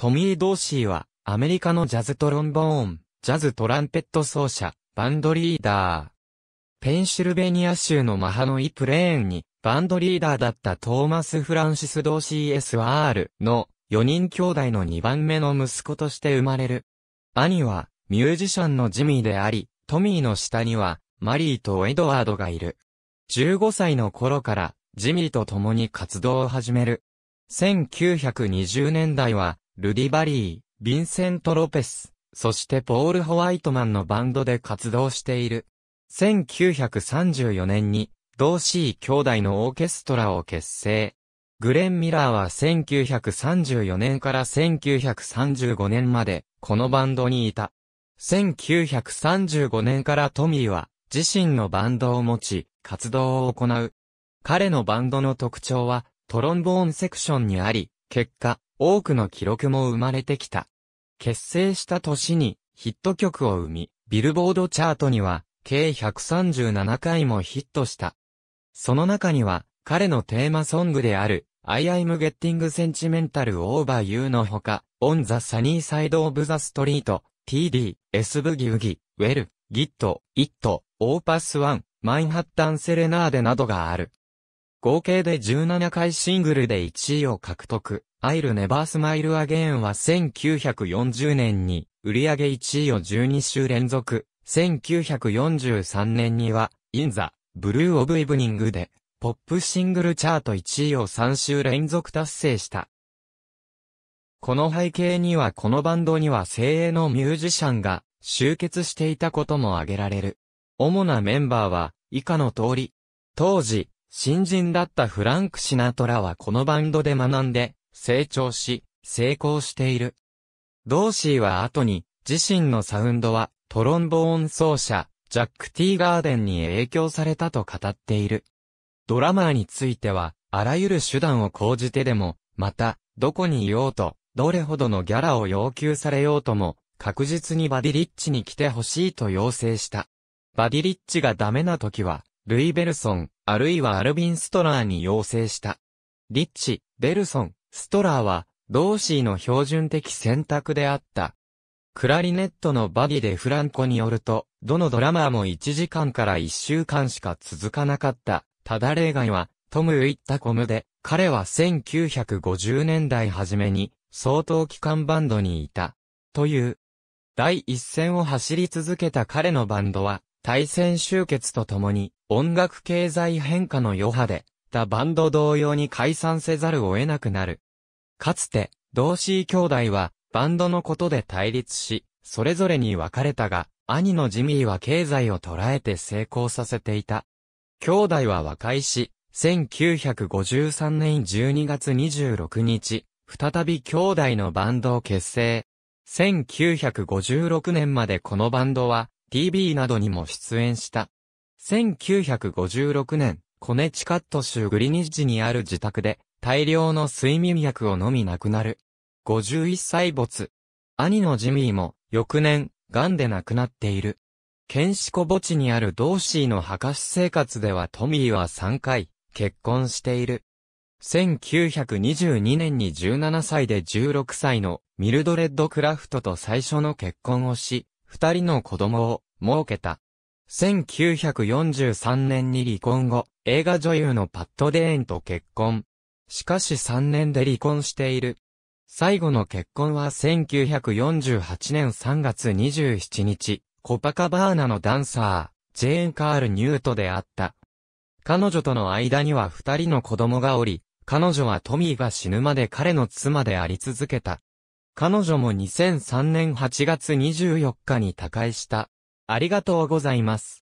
トミー・ドーシーは、アメリカのジャズトロンボーン、ジャズトランペット奏者、バンドリーダー。ペンシルベニア州のマハノイプレーンに、バンドリーダーだったトーマス・フランシス・ドーシー SR の4人兄弟の2番目の息子として生まれる。兄は、ミュージシャンのジミーであり、トミーの下には、マリーとエドワードがいる。15歳の頃から、ジミーと共に活動を始める。1920年代は、ルディバリー、ヴィンセント・ロペス、そしてポール・ホワイトマンのバンドで活動している。1934年に、同 C 兄弟のオーケストラを結成。グレン・ミラーは1934年から1935年まで、このバンドにいた。1935年からトミーは、自身のバンドを持ち、活動を行う。彼のバンドの特徴は、トロンボーンセクションにあり、結果、多くの記録も生まれてきた。結成した年にヒット曲を生み、ビルボードチャートには計137回もヒットした。その中には彼のテーマソングである I am getting sentimental over you のほか、on the sunny side of the street, TD, S Boogie g ブギウギ、ウェル、ギット、イット、オーパスワン、マンハッタンセレナーデなどがある。合計で17回シングルで1位を獲得。I'll Never Smile Again は1940年に売り上げ1位を12週連続。1943年には In the Blue of Evening でポップシングルチャート1位を3週連続達成した。この背景にはこのバンドには精鋭のミュージシャンが集結していたことも挙げられる。主なメンバーは以下の通り。当時、新人だったフランク・シナトラはこのバンドで学んで、成長し、成功している。ドーシーは後に、自身のサウンドは、トロンボーン奏者、ジャック・ティーガーデンに影響されたと語っている。ドラマーについては、あらゆる手段を講じてでも、また、どこにいようと、どれほどのギャラを要求されようとも、確実にバディリッチに来てほしいと要請した。バディリッチがダメな時は、ルイ・ベルソン、あるいはアルビン・ストラーに要請した。リッチ、ベルソン、ストラーは、ドーシーの標準的選択であった。クラリネットのバディでフランコによると、どのドラマーも1時間から1週間しか続かなかった。ただ例外は、トム・ウィッタコムで、彼は1950年代初めに、相当期間バンドにいた。という。第一線を走り続けた彼のバンドは、対戦終結とともに、音楽経済変化の余波で、他バンド同様に解散せざるを得なくなる。かつて、同志兄弟は、バンドのことで対立し、それぞれに分かれたが、兄のジミーは経済を捉えて成功させていた。兄弟は和解し、1953年12月26日、再び兄弟のバンドを結成。1956年までこのバンドは、TV などにも出演した。1956年、コネチカット州グリニッジにある自宅で、大量の睡眠薬を飲み亡くなる。51歳没。兄のジミーも、翌年、癌で亡くなっている。ケンシコ墓地にあるドーシーの博士生活ではトミーは3回、結婚している。1922年に17歳で16歳のミルドレッド・クラフトと最初の結婚をし、二人の子供を設けた。1943年に離婚後、映画女優のパッド・デーンと結婚。しかし3年で離婚している。最後の結婚は1948年3月27日、コパカバーナのダンサー、ジェーン・カール・ニュートであった。彼女との間には二人の子供がおり、彼女はトミーが死ぬまで彼の妻であり続けた。彼女も2003年8月24日に他界した。ありがとうございます。